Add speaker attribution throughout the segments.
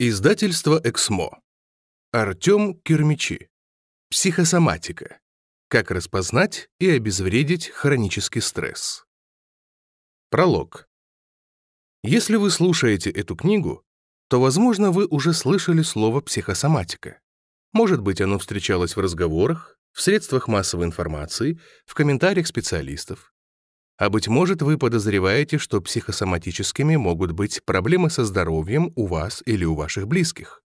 Speaker 1: Издательство «Эксмо». Артем Кирмичи. Психосоматика. Как распознать и обезвредить хронический стресс. Пролог. Если вы слушаете эту книгу, то, возможно, вы уже слышали слово «психосоматика». Может быть, оно встречалось в разговорах, в средствах массовой информации, в комментариях специалистов. А быть может, вы подозреваете, что психосоматическими могут быть проблемы со здоровьем у вас или у ваших близких.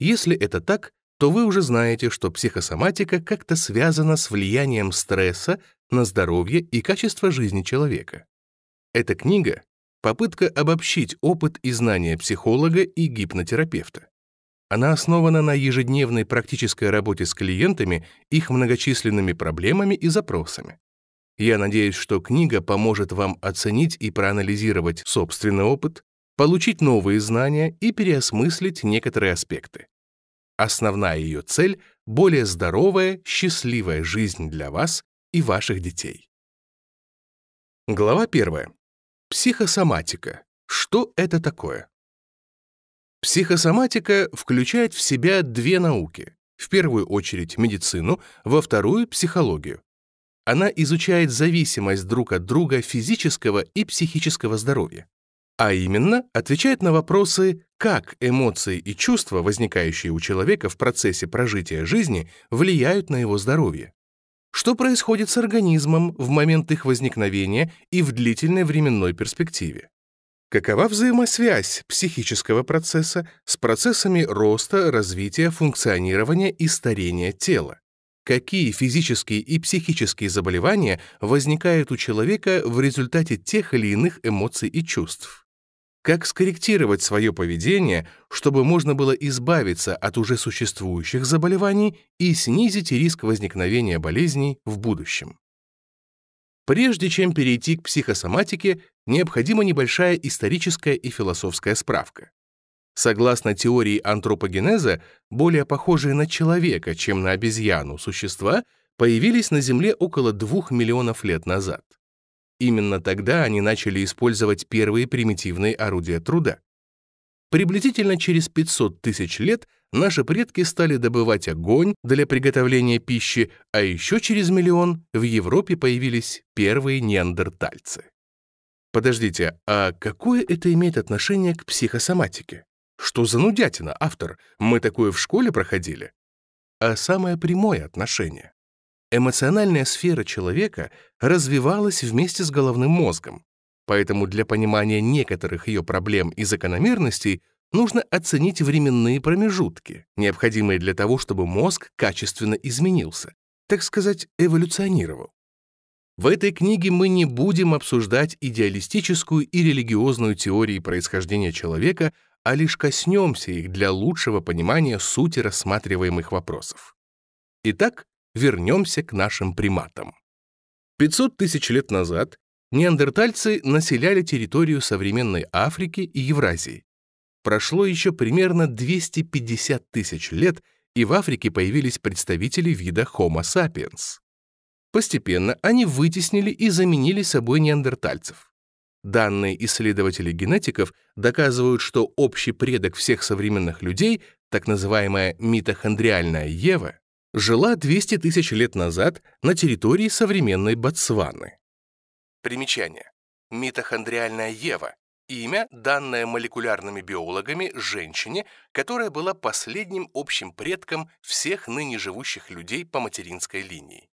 Speaker 1: Если это так, то вы уже знаете, что психосоматика как-то связана с влиянием стресса на здоровье и качество жизни человека. Эта книга — попытка обобщить опыт и знания психолога и гипнотерапевта. Она основана на ежедневной практической работе с клиентами, их многочисленными проблемами и запросами. Я надеюсь, что книга поможет вам оценить и проанализировать собственный опыт, получить новые знания и переосмыслить некоторые аспекты. Основная ее цель — более здоровая, счастливая жизнь для вас и ваших детей. Глава 1. Психосоматика. Что это такое? Психосоматика включает в себя две науки. В первую очередь медицину, во вторую — психологию. Она изучает зависимость друг от друга физического и психического здоровья. А именно, отвечает на вопросы, как эмоции и чувства, возникающие у человека в процессе прожития жизни, влияют на его здоровье. Что происходит с организмом в момент их возникновения и в длительной временной перспективе? Какова взаимосвязь психического процесса с процессами роста, развития, функционирования и старения тела? какие физические и психические заболевания возникают у человека в результате тех или иных эмоций и чувств. Как скорректировать свое поведение, чтобы можно было избавиться от уже существующих заболеваний и снизить риск возникновения болезней в будущем. Прежде чем перейти к психосоматике, необходима небольшая историческая и философская справка. Согласно теории антропогенеза, более похожие на человека, чем на обезьяну, существа появились на Земле около 2 миллионов лет назад. Именно тогда они начали использовать первые примитивные орудия труда. Приблизительно через 500 тысяч лет наши предки стали добывать огонь для приготовления пищи, а еще через миллион в Европе появились первые неандертальцы. Подождите, а какое это имеет отношение к психосоматике? Что за нудятина, автор? Мы такое в школе проходили? А самое прямое отношение. Эмоциональная сфера человека развивалась вместе с головным мозгом. Поэтому для понимания некоторых ее проблем и закономерностей нужно оценить временные промежутки, необходимые для того, чтобы мозг качественно изменился, так сказать, эволюционировал. В этой книге мы не будем обсуждать идеалистическую и религиозную теории происхождения человека, а лишь коснемся их для лучшего понимания сути рассматриваемых вопросов. Итак, вернемся к нашим приматам. 500 тысяч лет назад неандертальцы населяли территорию современной Африки и Евразии. Прошло еще примерно 250 тысяч лет, и в Африке появились представители вида Homo sapiens. Постепенно они вытеснили и заменили собой неандертальцев. Данные исследователей-генетиков доказывают, что общий предок всех современных людей, так называемая митохондриальная Ева, жила 200 тысяч лет назад на территории современной Ботсваны. Примечание. Митохондриальная Ева – имя, данное молекулярными биологами женщине, которая была последним общим предком всех ныне живущих людей по материнской линии.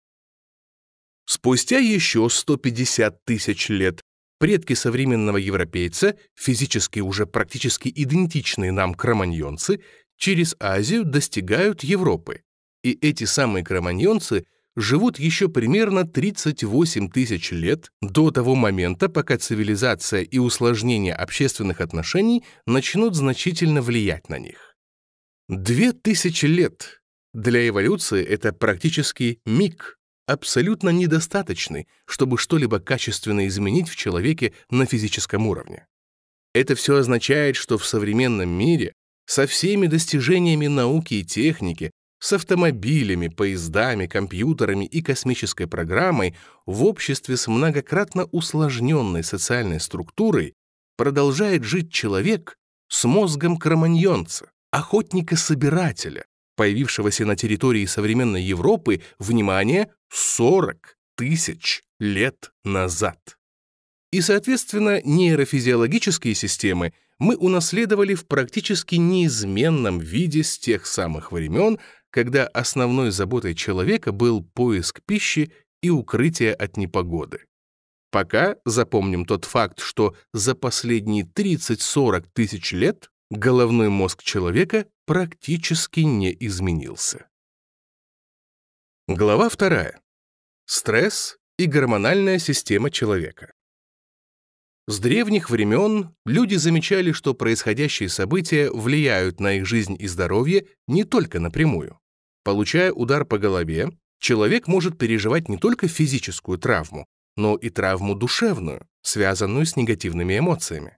Speaker 1: Спустя еще 150 тысяч лет предки современного европейца, физически уже практически идентичные нам кроманьонцы, через Азию достигают Европы. И эти самые кроманьонцы живут еще примерно 38 тысяч лет до того момента, пока цивилизация и усложнение общественных отношений начнут значительно влиять на них. Две тысячи лет. Для эволюции это практически миг – абсолютно недостаточны, чтобы что-либо качественно изменить в человеке на физическом уровне. Это все означает, что в современном мире со всеми достижениями науки и техники, с автомобилями, поездами, компьютерами и космической программой в обществе с многократно усложненной социальной структурой продолжает жить человек с мозгом кроманьонца, охотника-собирателя, появившегося на территории современной Европы, внимание, 40 тысяч лет назад. И, соответственно, нейрофизиологические системы мы унаследовали в практически неизменном виде с тех самых времен, когда основной заботой человека был поиск пищи и укрытие от непогоды. Пока запомним тот факт, что за последние 30-40 тысяч лет головной мозг человека практически не изменился. Глава вторая. Стресс и гормональная система человека. С древних времен люди замечали, что происходящие события влияют на их жизнь и здоровье не только напрямую. Получая удар по голове, человек может переживать не только физическую травму, но и травму душевную, связанную с негативными эмоциями.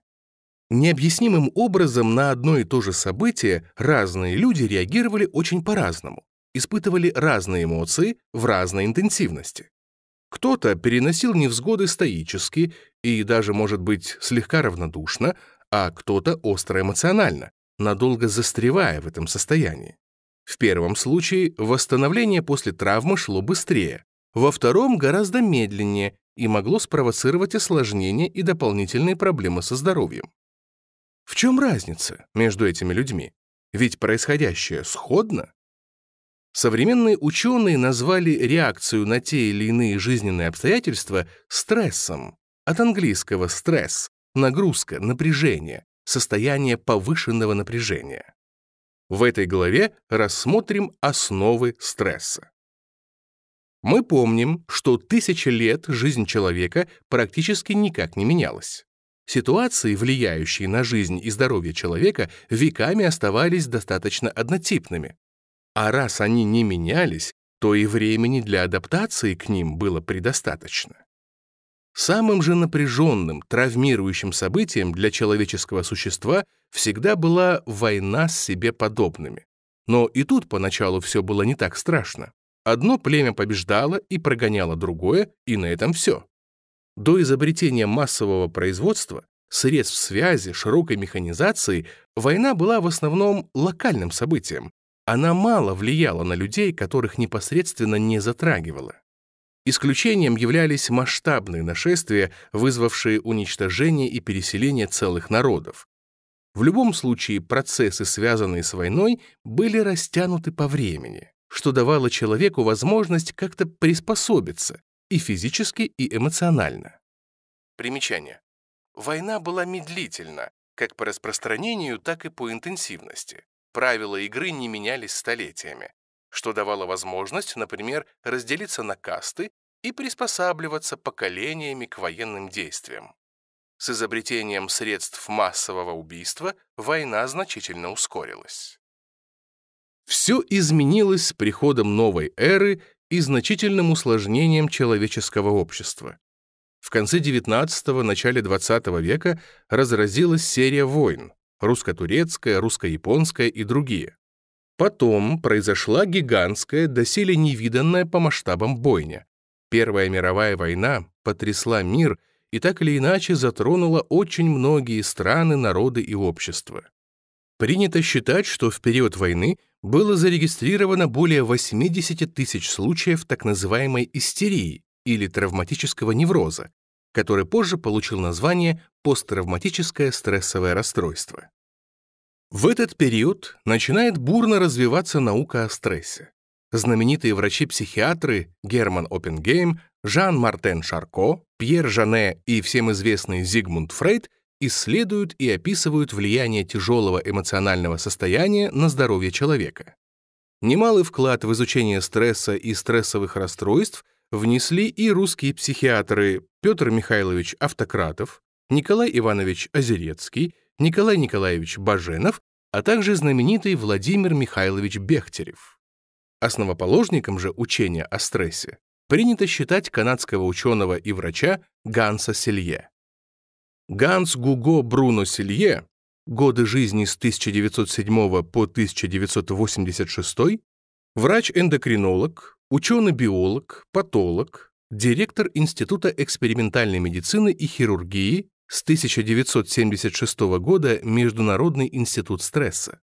Speaker 1: Необъяснимым образом на одно и то же событие разные люди реагировали очень по-разному, испытывали разные эмоции в разной интенсивности. Кто-то переносил невзгоды стоически и даже, может быть, слегка равнодушно, а кто-то остро эмоционально, надолго застревая в этом состоянии. В первом случае восстановление после травмы шло быстрее, во втором гораздо медленнее и могло спровоцировать осложнения и дополнительные проблемы со здоровьем. В чем разница между этими людьми? Ведь происходящее сходно. Современные ученые назвали реакцию на те или иные жизненные обстоятельства стрессом. От английского «стресс» — нагрузка, напряжение, состояние повышенного напряжения. В этой главе рассмотрим основы стресса. Мы помним, что тысячи лет жизнь человека практически никак не менялась. Ситуации, влияющие на жизнь и здоровье человека, веками оставались достаточно однотипными. А раз они не менялись, то и времени для адаптации к ним было предостаточно. Самым же напряженным, травмирующим событием для человеческого существа всегда была война с себе подобными. Но и тут поначалу все было не так страшно. Одно племя побеждало и прогоняло другое, и на этом все. До изобретения массового производства, средств связи, широкой механизации, война была в основном локальным событием. Она мало влияла на людей, которых непосредственно не затрагивала. Исключением являлись масштабные нашествия, вызвавшие уничтожение и переселение целых народов. В любом случае процессы, связанные с войной, были растянуты по времени, что давало человеку возможность как-то приспособиться, и физически, и эмоционально. Примечание. Война была медлительна, как по распространению, так и по интенсивности. Правила игры не менялись столетиями, что давало возможность, например, разделиться на касты и приспосабливаться поколениями к военным действиям. С изобретением средств массового убийства война значительно ускорилась. Все изменилось с приходом новой эры и значительным усложнением человеческого общества. В конце XIX – начале XX века разразилась серия войн – русско-турецкая, русско-японская и другие. Потом произошла гигантская, доселе невиданная по масштабам бойня. Первая мировая война потрясла мир и так или иначе затронула очень многие страны, народы и общества. Принято считать, что в период войны – было зарегистрировано более 80 тысяч случаев так называемой истерии или травматического невроза, который позже получил название посттравматическое стрессовое расстройство. В этот период начинает бурно развиваться наука о стрессе. Знаменитые врачи-психиатры Герман Оппенгейм, Жан-Мартен Шарко, Пьер Жане и всем известный Зигмунд Фрейд – исследуют и описывают влияние тяжелого эмоционального состояния на здоровье человека. Немалый вклад в изучение стресса и стрессовых расстройств внесли и русские психиатры Петр Михайлович Автократов, Николай Иванович Озерецкий, Николай Николаевич Баженов, а также знаменитый Владимир Михайлович Бехтерев. Основоположником же учения о стрессе принято считать канадского ученого и врача Ганса Селье. Ганс Гуго Бруно Селье, годы жизни с 1907 по 1986, врач-эндокринолог, ученый-биолог, патолог, директор Института экспериментальной медицины и хирургии, с 1976 года Международный институт стресса.